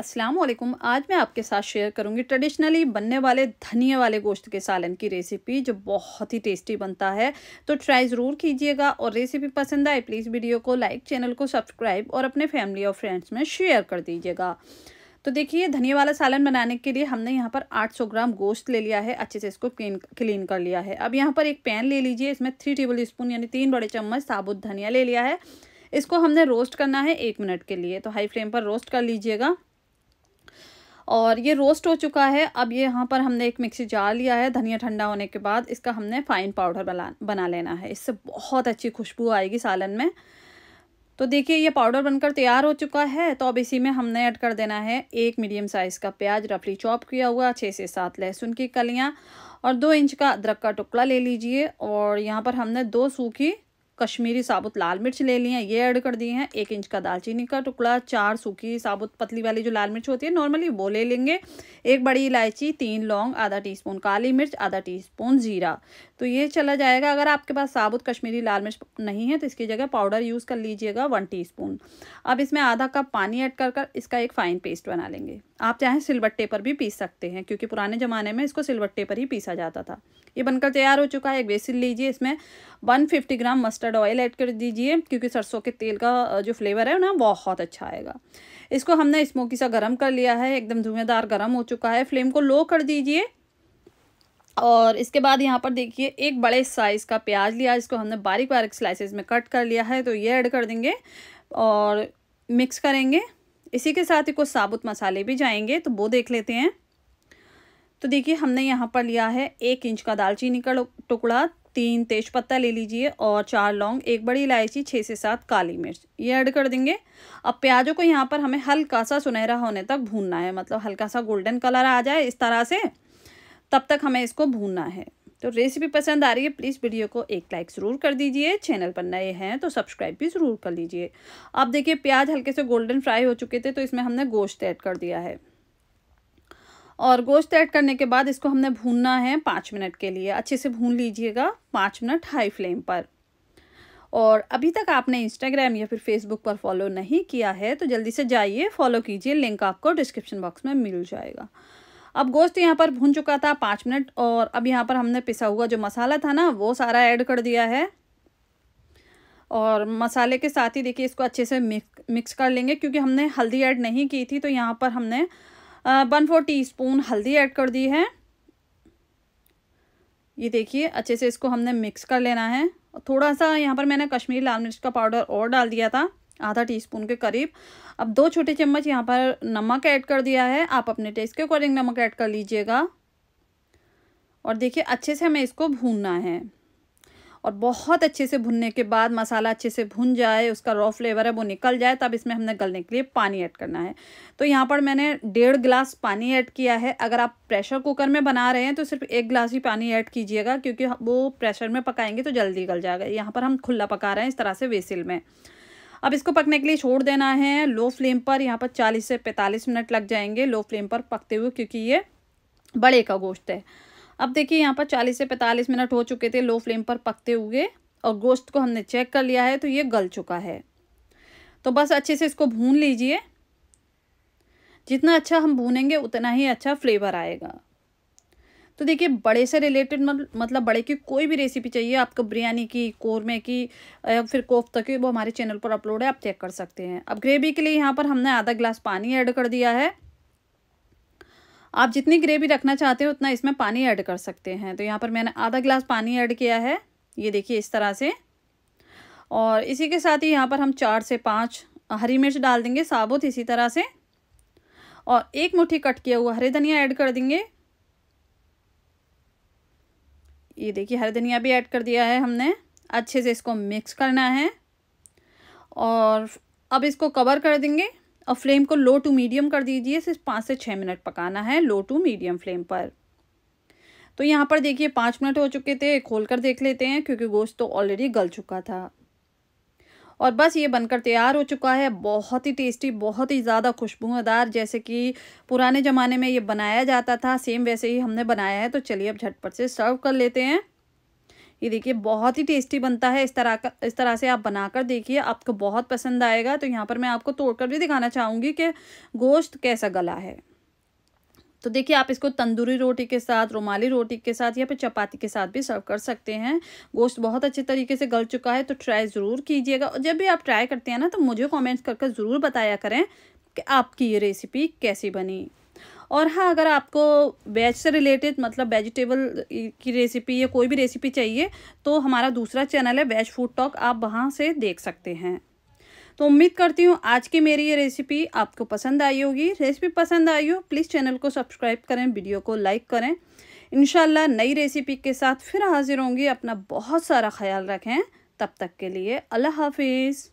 असलम आज मैं आपके साथ शेयर करूंगी ट्रेडिशनली बनने वाले धनिए वाले गोश्त के सालन की रेसिपी जो बहुत ही टेस्टी बनता है तो ट्राई ज़रूर कीजिएगा और रेसिपी पसंद आए प्लीज़ वीडियो को लाइक चैनल को सब्सक्राइब और अपने फैमिली और फ्रेंड्स में शेयर कर दीजिएगा तो देखिए धनिया वाला सालन बनाने के लिए हमने यहाँ पर 800 ग्राम गोश्त ले लिया है अच्छे से इसको क्लीन क्लीन कर लिया है अब यहाँ पर एक पैन ले लीजिए इसमें थ्री टेबल स्पून यानी तीन बड़े चम्मच साबुत धनिया ले लिया है इसको हमने रोस्ट करना है एक मिनट के लिए तो हाई फ्लेम पर रोस्ट कर लीजिएगा और ये रोस्ट हो चुका है अब ये यहाँ पर हमने एक मिक्सी जार लिया है धनिया ठंडा होने के बाद इसका हमने फाइन पाउडर बना बना लेना है इससे बहुत अच्छी खुशबू आएगी सालन में तो देखिए ये पाउडर बनकर तैयार हो चुका है तो अब इसी में हमने ऐड कर देना है एक मीडियम साइज़ का प्याज रफली चॉप किया हुआ छः से सात लहसुन की कलियाँ और दो इंच का अदरक का टुकड़ा ले लीजिए और यहाँ पर हमने दो सूखी कश्मीरी साबुत लाल मिर्च ले ली हैं ये ऐड कर दिए हैं एक इंच का दालचीनी का टुकड़ा चार सूखी साबुत पतली वाली जो लाल मिर्च होती है नॉर्मली वो ले लेंगे एक बड़ी इलायची तीन लौंग आधा स्पून काली मिर्च आधा स्पून ज़ीरा तो ये चला जाएगा अगर आपके पास साबुत कश्मीरी लाल मिर्च नहीं है तो इसकी जगह पाउडर यूज़ कर लीजिएगा वन टी अब इसमें आधा कप पानी ऐड कर इसका एक फ़ाइन पेस्ट बना लेंगे आप चाहें सिलबट्टे पर भी पीस सकते हैं क्योंकि पुराने ज़माने में इसको सिलबट्टे पर ही पीसा जाता था ये बनकर तैयार हो चुका है एक बेसिल लीजिए इसमें 150 gram mustard mustard oil add कर दीजिए क्योंकि सरसों के तेल का जो फ्लेवर है ना बहुत अच्छा आएगा इसको हमने स्मोकी सा गर्म कर लिया है एकदम धुएँदार गर्म हो चुका है फ्लेम को लो कर दीजिए और इसके बाद यहाँ पर देखिए एक बड़े साइज़ का प्याज लिया इसको हमने बारीक बारीक स्लाइसेस में कट कर लिया है तो ये ऐड कर देंगे और मिक्स करेंगे इसी के साथ ही कुछ साबुत मसाले भी जाएंगे तो वो देख लेते हैं तो देखिए हमने यहाँ पर लिया है एक इंच का दालचीनी का टुकड़ा तीन तेज़पत्ता ले लीजिए और चार लौंग एक बड़ी इलायची छः से सात काली मिर्च ये ऐड कर देंगे अब प्याजों को यहाँ पर हमें हल्का सा सुनहरा होने तक भूनना है मतलब हल्का सा गोल्डन कलर आ जाए इस तरह से तब तक हमें इसको भूनना है तो रेसिपी पसंद आ रही है प्लीज़ वीडियो को एक लाइक ज़रूर कर दीजिए चैनल पर नए हैं तो सब्सक्राइब भी ज़रूर कर लीजिए अब देखिए प्याज हल्के से गोल्डन फ्राई हो चुके थे तो इसमें हमने गोश्त ऐड कर दिया है और गोश्त ऐड करने के बाद इसको हमने भूनना है पाँच मिनट के लिए अच्छे से भून लीजिएगा पाँच मिनट हाई फ्लेम पर और अभी तक आपने इंस्टाग्राम या फिर फेसबुक पर फॉलो नहीं किया है तो जल्दी से जाइए फॉलो कीजिए लिंक आपको डिस्क्रिप्शन बॉक्स में मिल जाएगा अब गोश्त यहाँ पर भून चुका था पाँच मिनट और अब यहाँ पर हमने पिसा हुआ जो मसाला था ना वो सारा ऐड कर दिया है और मसाले के साथ ही देखिए इसको अच्छे से मिक्स मिक्स कर लेंगे क्योंकि हमने हल्दी ऐड नहीं की थी तो यहाँ पर हमने वन फोर टी स्पून हल्दी ऐड कर दी है ये देखिए अच्छे से इसको हमने मिक्स कर लेना है थोड़ा सा यहाँ पर मैंने कश्मीरी लाल मिर्च का पाउडर और डाल दिया था आधा टीस्पून के करीब अब दो छोटे चम्मच यहाँ पर नमक ऐड कर दिया है आप अपने टेस्ट के अकॉर्डिंग नमक ऐड कर लीजिएगा और देखिए अच्छे से हमें इसको भूनना है और बहुत अच्छे से भुनने के बाद मसाला अच्छे से भुन जाए उसका रॉ फ्लेवर है वो निकल जाए तब इसमें हमने गलने के लिए पानी ऐड करना है तो यहाँ पर मैंने डेढ़ गिलास पानी ऐड किया है अगर आप प्रेशर कुकर में बना रहे हैं तो सिर्फ एक गिलास ही पानी ऐड कीजिएगा क्योंकि वो प्रेशर में पकाएंगे तो जल्दी गल जाएगा यहाँ पर हम खुला पका रहे हैं इस तरह से वेसिल में अब इसको पकने के लिए छोड़ देना है लो फ्लेम पर यहाँ पर चालीस से पैंतालीस मिनट लग जाएंगे लो फ्लेम पर पकते हुए क्योंकि ये बड़े का गोश्त है अब देखिए यहाँ पर चालीस से पैंतालीस मिनट हो चुके थे लो फ्लेम पर पकते हुए और गोश्त को हमने चेक कर लिया है तो ये गल चुका है तो बस अच्छे से इसको भून लीजिए जितना अच्छा हम भूनेंगे उतना ही अच्छा फ्लेवर आएगा तो देखिए बड़े से रिलेटेड मतलब बड़े की कोई भी रेसिपी चाहिए आपको बिरयानी की कौरमे की या फिर कोफ्ता की वो हमारे चैनल पर अपलोड है आप चेक कर सकते हैं अब ग्रेवी के लिए यहाँ पर हमने आधा गिलास पानी ऐड कर दिया है आप जितनी ग्रेवी रखना चाहते हो उतना इसमें पानी ऐड कर सकते हैं तो यहाँ पर मैंने आधा गिलास पानी ऐड किया है ये देखिए इस तरह से और इसी के साथ ही यहाँ पर हम चार से पाँच हरी मिर्च डाल देंगे साबुत इसी तरह से और एक मुट्ठी कट किया हुआ हरे धनिया ऐड कर देंगे ये देखिए हरे धनिया भी ऐड कर दिया है हमने अच्छे से इसको मिक्स करना है और अब इसको कवर कर देंगे और फ्लेम को लो टू मीडियम कर दीजिए सिर्फ पाँच से छः मिनट पकाना है लो टू मीडियम फ्लेम पर तो यहाँ पर देखिए पाँच मिनट हो चुके थे खोल कर देख लेते हैं क्योंकि गोश्त तो ऑलरेडी गल चुका था और बस ये बनकर तैयार हो चुका है बहुत ही टेस्टी बहुत ही ज़्यादा खुशबूदार जैसे कि पुराने ज़माने में ये बनाया जाता था सेम वैसे ही हमने बनाया है तो चलिए अब झटपट से सर्व कर लेते हैं ये देखिए बहुत ही टेस्टी बनता है इस तरह का इस तरह से आप बनाकर देखिए आपको बहुत पसंद आएगा तो यहाँ पर मैं आपको तोड़कर भी दिखाना चाहूँगी कि गोश्त कैसा गला है तो देखिए आप इसको तंदूरी रोटी के साथ रुमाली रोटी के साथ या फिर चपाती के साथ भी सर्व कर सकते हैं गोश्त बहुत अच्छे तरीके से गल चुका है तो ट्राई ज़रूर कीजिएगा और जब भी आप ट्राई करते हैं ना तो मुझे कॉमेंट्स करके ज़रूर बताया करें कि आपकी ये रेसिपी कैसी बनी और हाँ अगर आपको वेज से रिलेटेड मतलब वेजिटेबल की रेसिपी या कोई भी रेसिपी चाहिए तो हमारा दूसरा चैनल है वेज फूड टॉक आप वहाँ से देख सकते हैं तो उम्मीद करती हूँ आज की मेरी ये रेसिपी आपको पसंद आई होगी रेसिपी पसंद आई हो प्लीज़ चैनल को सब्सक्राइब करें वीडियो को लाइक करें इन नई रेसिपी के साथ फिर हाजिर होंगी अपना बहुत सारा ख्याल रखें तब तक के लिए अल्लाह हाफिज़